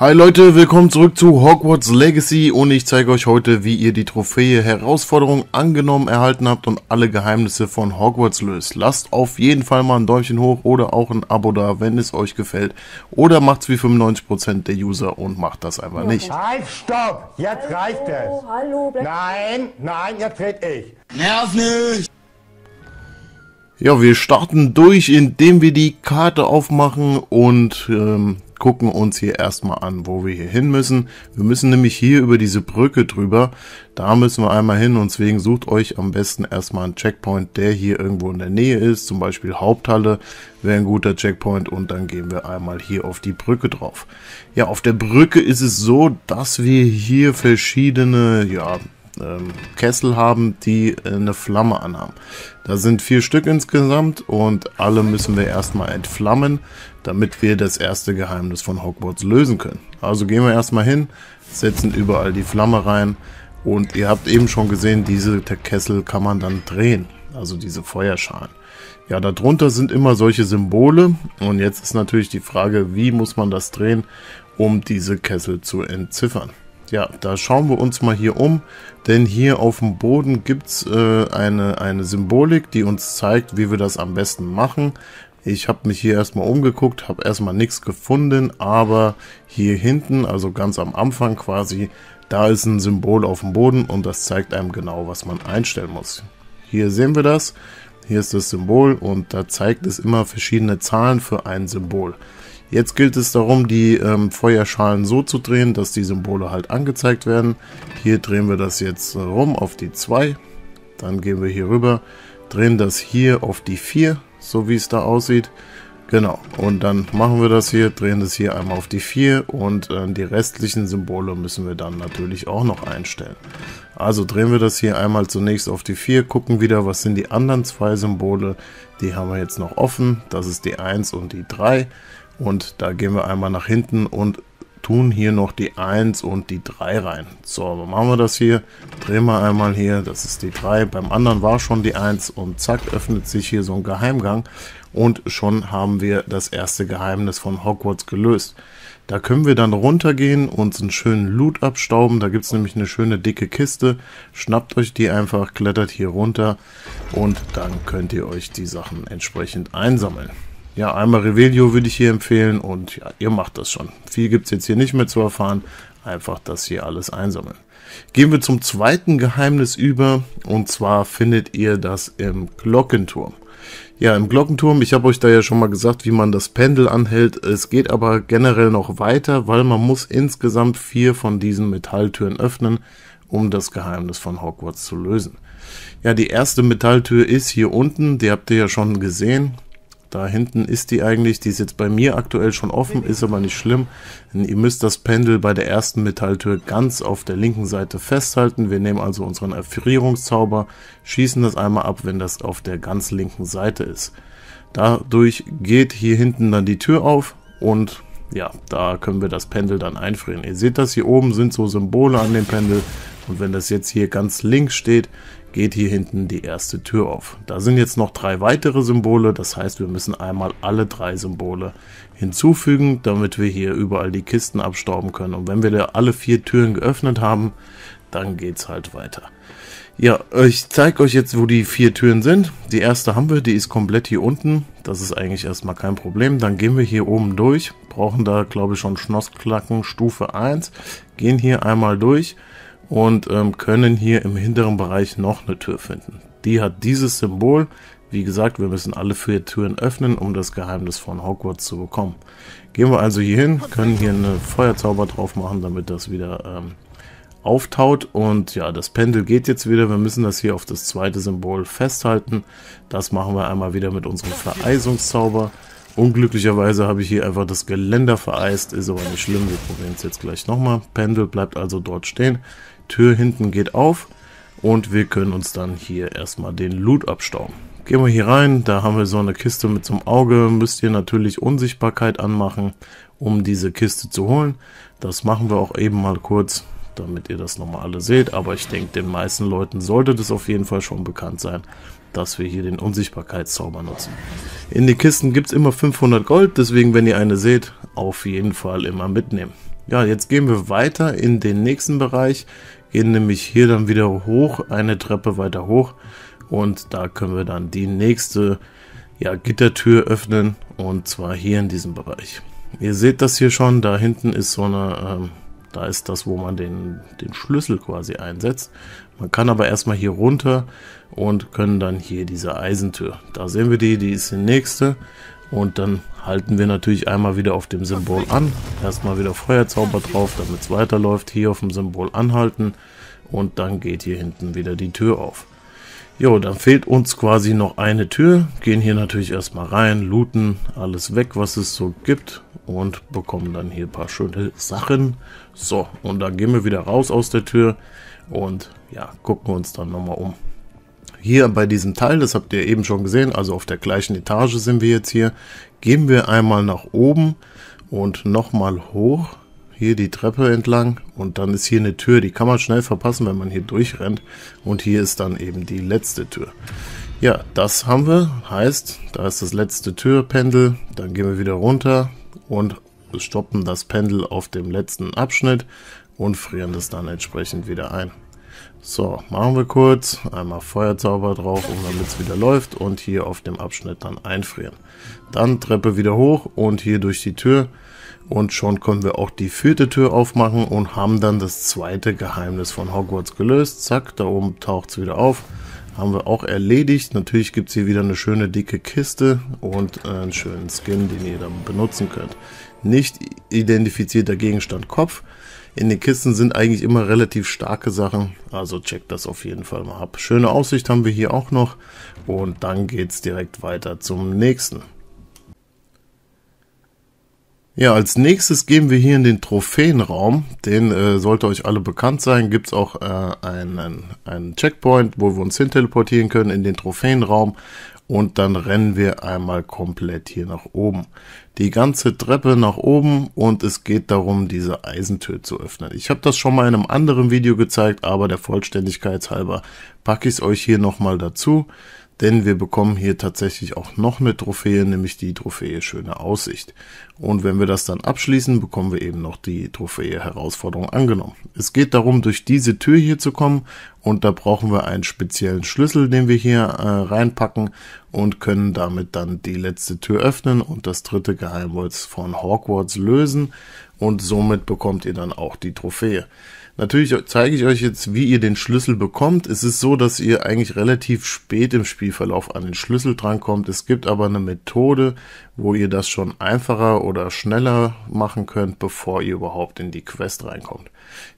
Hi Leute, willkommen zurück zu Hogwarts Legacy und ich zeige euch heute, wie ihr die Trophäe Herausforderung angenommen erhalten habt und alle Geheimnisse von Hogwarts löst. Lasst auf jeden Fall mal ein Däumchen hoch oder auch ein Abo da, wenn es euch gefällt. Oder macht's wie 95% der User und macht das einfach nicht. Nein, halt, stopp! Jetzt hallo, reicht es! Hallo, nein, nein, jetzt red ich! Nerv nicht! Ja, wir starten durch, indem wir die Karte aufmachen und ähm, gucken uns hier erstmal an, wo wir hier hin müssen. Wir müssen nämlich hier über diese Brücke drüber. Da müssen wir einmal hin und deswegen sucht euch am besten erstmal einen Checkpoint, der hier irgendwo in der Nähe ist. Zum Beispiel Haupthalle wäre ein guter Checkpoint und dann gehen wir einmal hier auf die Brücke drauf. Ja, auf der Brücke ist es so, dass wir hier verschiedene, ja, ähm, Kessel haben, die äh, eine Flamme anhaben. Da sind vier Stück insgesamt und alle müssen wir erstmal entflammen damit wir das erste Geheimnis von Hogwarts lösen können. Also gehen wir erstmal hin, setzen überall die Flamme rein und ihr habt eben schon gesehen, diese Kessel kann man dann drehen, also diese Feuerschalen. Ja, darunter sind immer solche Symbole und jetzt ist natürlich die Frage, wie muss man das drehen, um diese Kessel zu entziffern. Ja, da schauen wir uns mal hier um, denn hier auf dem Boden gibt es äh, eine, eine Symbolik, die uns zeigt, wie wir das am besten machen. Ich habe mich hier erstmal umgeguckt, habe erstmal nichts gefunden, aber hier hinten, also ganz am Anfang quasi, da ist ein Symbol auf dem Boden und das zeigt einem genau, was man einstellen muss. Hier sehen wir das, hier ist das Symbol und da zeigt es immer verschiedene Zahlen für ein Symbol. Jetzt gilt es darum, die ähm, Feuerschalen so zu drehen, dass die Symbole halt angezeigt werden. Hier drehen wir das jetzt rum auf die 2, dann gehen wir hier rüber, drehen das hier auf die 4, so wie es da aussieht. Genau, und dann machen wir das hier, drehen das hier einmal auf die 4 und äh, die restlichen Symbole müssen wir dann natürlich auch noch einstellen. Also drehen wir das hier einmal zunächst auf die 4, gucken wieder, was sind die anderen zwei Symbole, die haben wir jetzt noch offen, das ist die 1 und die 3 und da gehen wir einmal nach hinten und tun hier noch die 1 und die 3 rein. So, machen wir das hier. Drehen wir einmal hier. Das ist die 3. Beim anderen war schon die 1 und zack, öffnet sich hier so ein Geheimgang. Und schon haben wir das erste Geheimnis von Hogwarts gelöst. Da können wir dann runtergehen, und einen schönen Loot abstauben. Da gibt es nämlich eine schöne dicke Kiste. Schnappt euch die einfach, klettert hier runter und dann könnt ihr euch die Sachen entsprechend einsammeln ja, einmal Revelio würde ich hier empfehlen und ja, ihr macht das schon. Viel gibt es jetzt hier nicht mehr zu erfahren, einfach das hier alles einsammeln. Gehen wir zum zweiten Geheimnis über und zwar findet ihr das im Glockenturm. Ja, im Glockenturm, ich habe euch da ja schon mal gesagt, wie man das Pendel anhält. Es geht aber generell noch weiter, weil man muss insgesamt vier von diesen Metalltüren öffnen, um das Geheimnis von Hogwarts zu lösen. Ja, die erste Metalltür ist hier unten, die habt ihr ja schon gesehen. Da hinten ist die eigentlich, die ist jetzt bei mir aktuell schon offen, ist aber nicht schlimm. Ihr müsst das Pendel bei der ersten Metalltür ganz auf der linken Seite festhalten. Wir nehmen also unseren Erfrierungszauber, schießen das einmal ab, wenn das auf der ganz linken Seite ist. Dadurch geht hier hinten dann die Tür auf und ja, da können wir das Pendel dann einfrieren. Ihr seht das, hier oben sind so Symbole an dem Pendel. Und wenn das jetzt hier ganz links steht, geht hier hinten die erste Tür auf. Da sind jetzt noch drei weitere Symbole, das heißt wir müssen einmal alle drei Symbole hinzufügen, damit wir hier überall die Kisten abstauben können. Und wenn wir da alle vier Türen geöffnet haben, dann geht es halt weiter. Ja, ich zeige euch jetzt, wo die vier Türen sind. Die erste haben wir, die ist komplett hier unten. Das ist eigentlich erstmal kein Problem. Dann gehen wir hier oben durch, brauchen da glaube ich schon Schnossklacken Stufe 1, gehen hier einmal durch und ähm, können hier im hinteren Bereich noch eine Tür finden. Die hat dieses Symbol. Wie gesagt, wir müssen alle vier Türen öffnen, um das Geheimnis von Hogwarts zu bekommen. Gehen wir also hier hin, können hier einen Feuerzauber drauf machen, damit das wieder ähm, auftaut. Und ja, das Pendel geht jetzt wieder. Wir müssen das hier auf das zweite Symbol festhalten. Das machen wir einmal wieder mit unserem Vereisungszauber. Unglücklicherweise habe ich hier einfach das Geländer vereist, ist aber nicht schlimm, wir probieren es jetzt gleich nochmal. Pendel bleibt also dort stehen. Tür hinten geht auf und wir können uns dann hier erstmal den Loot abstauben. Gehen wir hier rein, da haben wir so eine Kiste mit zum Auge, müsst ihr natürlich Unsichtbarkeit anmachen, um diese Kiste zu holen. Das machen wir auch eben mal kurz, damit ihr das nochmal alle seht, aber ich denke den meisten Leuten sollte das auf jeden Fall schon bekannt sein, dass wir hier den Unsichtbarkeitszauber nutzen. In die Kisten gibt es immer 500 Gold, deswegen wenn ihr eine seht, auf jeden Fall immer mitnehmen. Ja, jetzt gehen wir weiter in den nächsten Bereich gehen nämlich hier dann wieder hoch, eine Treppe weiter hoch und da können wir dann die nächste ja, Gittertür öffnen und zwar hier in diesem Bereich. Ihr seht das hier schon, da hinten ist so eine, ähm, da ist das, wo man den, den Schlüssel quasi einsetzt. Man kann aber erstmal hier runter und können dann hier diese Eisentür. Da sehen wir die, die ist die nächste und dann halten wir natürlich einmal wieder auf dem Symbol an. Erstmal wieder Feuerzauber drauf, damit es weiterläuft. Hier auf dem Symbol anhalten. Und dann geht hier hinten wieder die Tür auf. Jo, dann fehlt uns quasi noch eine Tür. Gehen hier natürlich erstmal rein, looten alles weg, was es so gibt. Und bekommen dann hier ein paar schöne Sachen. So, und dann gehen wir wieder raus aus der Tür. Und ja, gucken uns dann nochmal um. Hier bei diesem Teil, das habt ihr eben schon gesehen, also auf der gleichen Etage sind wir jetzt hier, gehen wir einmal nach oben und nochmal hoch, hier die Treppe entlang und dann ist hier eine Tür, die kann man schnell verpassen, wenn man hier durchrennt und hier ist dann eben die letzte Tür. Ja, das haben wir, heißt, da ist das letzte Türpendel, dann gehen wir wieder runter und stoppen das Pendel auf dem letzten Abschnitt und frieren das dann entsprechend wieder ein. So, machen wir kurz. Einmal Feuerzauber drauf, um damit es wieder läuft. Und hier auf dem Abschnitt dann einfrieren. Dann Treppe wieder hoch und hier durch die Tür. Und schon können wir auch die vierte Tür aufmachen und haben dann das zweite Geheimnis von Hogwarts gelöst. Zack, da oben taucht es wieder auf. Haben wir auch erledigt. Natürlich gibt es hier wieder eine schöne dicke Kiste und äh, einen schönen Skin, den ihr dann benutzen könnt. Nicht identifizierter Gegenstand Kopf in den Kisten sind eigentlich immer relativ starke Sachen. Also checkt das auf jeden Fall mal ab. Schöne Aussicht haben wir hier auch noch. Und dann geht es direkt weiter zum nächsten. Ja, als nächstes gehen wir hier in den Trophäenraum. Den äh, sollte euch alle bekannt sein. Gibt es auch äh, einen, einen Checkpoint, wo wir uns hin teleportieren können in den Trophäenraum und dann rennen wir einmal komplett hier nach oben. Die ganze Treppe nach oben und es geht darum, diese Eisentür zu öffnen. Ich habe das schon mal in einem anderen Video gezeigt, aber der Vollständigkeit halber packe ich es euch hier nochmal dazu, denn wir bekommen hier tatsächlich auch noch eine Trophäe, nämlich die Trophäe Schöne Aussicht. Und wenn wir das dann abschließen, bekommen wir eben noch die Trophäe Herausforderung angenommen. Es geht darum, durch diese Tür hier zu kommen und da brauchen wir einen speziellen Schlüssel, den wir hier äh, reinpacken und können damit dann die letzte Tür öffnen und das dritte Geheimholz von Hogwarts lösen und somit bekommt ihr dann auch die Trophäe. Natürlich zeige ich euch jetzt, wie ihr den Schlüssel bekommt. Es ist so, dass ihr eigentlich relativ spät im Spielverlauf an den Schlüssel drankommt. Es gibt aber eine Methode, wo ihr das schon einfacher oder schneller machen könnt, bevor ihr überhaupt in die Quest reinkommt.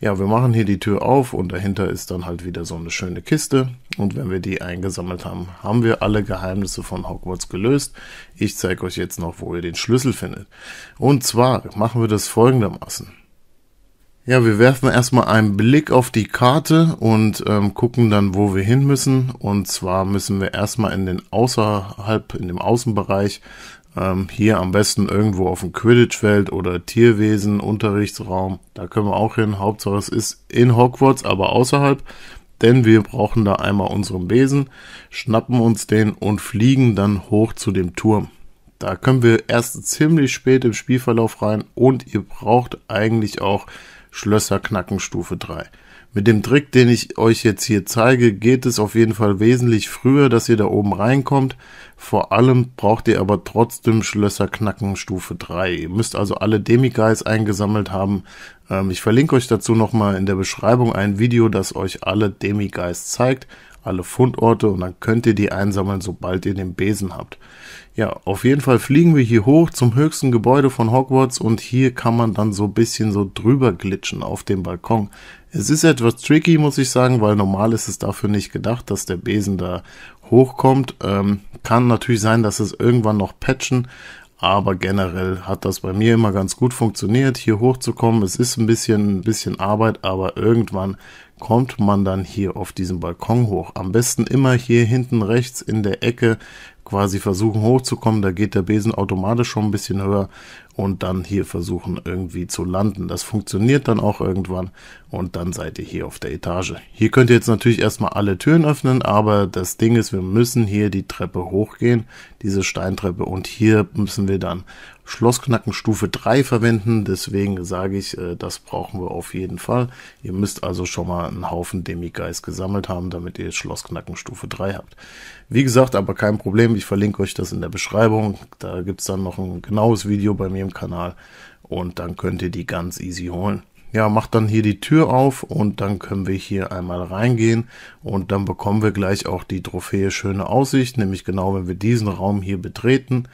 Ja, wir machen hier die Tür auf und dahinter ist dann halt wieder so eine schöne Kiste. Und wenn wir die eingesammelt haben, haben wir alle Geheimnisse von Hogwarts gelöst. Ich zeige euch jetzt noch, wo ihr den Schlüssel findet. Und zwar machen wir das folgendermaßen. Ja, wir werfen erstmal einen Blick auf die Karte und ähm, gucken dann, wo wir hin müssen. Und zwar müssen wir erstmal in den außerhalb, in dem Außenbereich, ähm, hier am besten irgendwo auf dem Quidditch-Feld oder Tierwesen, Unterrichtsraum. Da können wir auch hin. Hauptsache es ist in Hogwarts, aber außerhalb. Denn wir brauchen da einmal unseren Besen, schnappen uns den und fliegen dann hoch zu dem Turm. Da können wir erst ziemlich spät im Spielverlauf rein und ihr braucht eigentlich auch Schlösser knacken Stufe 3. Mit dem Trick, den ich euch jetzt hier zeige, geht es auf jeden Fall wesentlich früher, dass ihr da oben reinkommt. Vor allem braucht ihr aber trotzdem Schlösser knacken Stufe 3. Ihr müsst also alle Demiguys eingesammelt haben. Ähm, ich verlinke euch dazu nochmal in der Beschreibung ein Video, das euch alle Demiguys zeigt alle Fundorte und dann könnt ihr die einsammeln, sobald ihr den Besen habt. Ja, auf jeden Fall fliegen wir hier hoch zum höchsten Gebäude von Hogwarts und hier kann man dann so ein bisschen so drüber glitschen auf dem Balkon. Es ist etwas tricky, muss ich sagen, weil normal ist es dafür nicht gedacht, dass der Besen da hochkommt. Ähm, kann natürlich sein, dass es irgendwann noch patchen, aber generell hat das bei mir immer ganz gut funktioniert, hier hochzukommen. Es ist ein bisschen, ein bisschen Arbeit, aber irgendwann kommt man dann hier auf diesen Balkon hoch. Am besten immer hier hinten rechts in der Ecke quasi versuchen hochzukommen. Da geht der Besen automatisch schon ein bisschen höher und dann hier versuchen irgendwie zu landen. Das funktioniert dann auch irgendwann und dann seid ihr hier auf der Etage. Hier könnt ihr jetzt natürlich erstmal alle Türen öffnen, aber das Ding ist, wir müssen hier die Treppe hochgehen, diese Steintreppe und hier müssen wir dann Schlossknacken Stufe 3 verwenden. Deswegen sage ich, äh, das brauchen wir auf jeden Fall. Ihr müsst also schon mal einen Haufen Demigeist gesammelt haben, damit ihr Schlossknacken Stufe 3 habt. Wie gesagt, aber kein Problem. Ich verlinke euch das in der Beschreibung. Da gibt's dann noch ein genaues Video bei mir im Kanal. Und dann könnt ihr die ganz easy holen ja, macht dann hier die Tür auf und dann können wir hier einmal reingehen und dann bekommen wir gleich auch die Trophäe schöne Aussicht, nämlich genau wenn wir diesen Raum hier betreten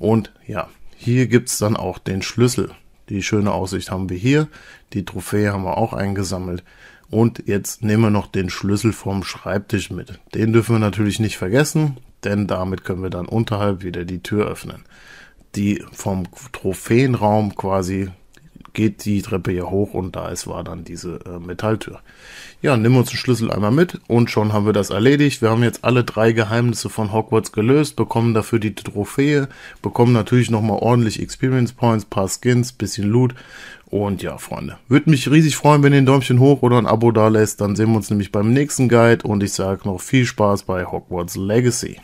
und ja, hier gibt es dann auch den Schlüssel. Die schöne Aussicht haben wir hier. Die Trophäe haben wir auch eingesammelt. Und jetzt nehmen wir noch den Schlüssel vom Schreibtisch mit. Den dürfen wir natürlich nicht vergessen, denn damit können wir dann unterhalb wieder die Tür öffnen, die vom Trophäenraum quasi geht die Treppe hier hoch und da ist war dann diese äh, Metalltür. Ja, nehmen wir uns den Schlüssel einmal mit und schon haben wir das erledigt. Wir haben jetzt alle drei Geheimnisse von Hogwarts gelöst, bekommen dafür die Trophäe, bekommen natürlich nochmal ordentlich Experience Points, paar Skins, bisschen Loot. Und ja, Freunde, würde mich riesig freuen, wenn ihr ein Däumchen hoch oder ein Abo da lässt. Dann sehen wir uns nämlich beim nächsten Guide und ich sage noch viel Spaß bei Hogwarts Legacy.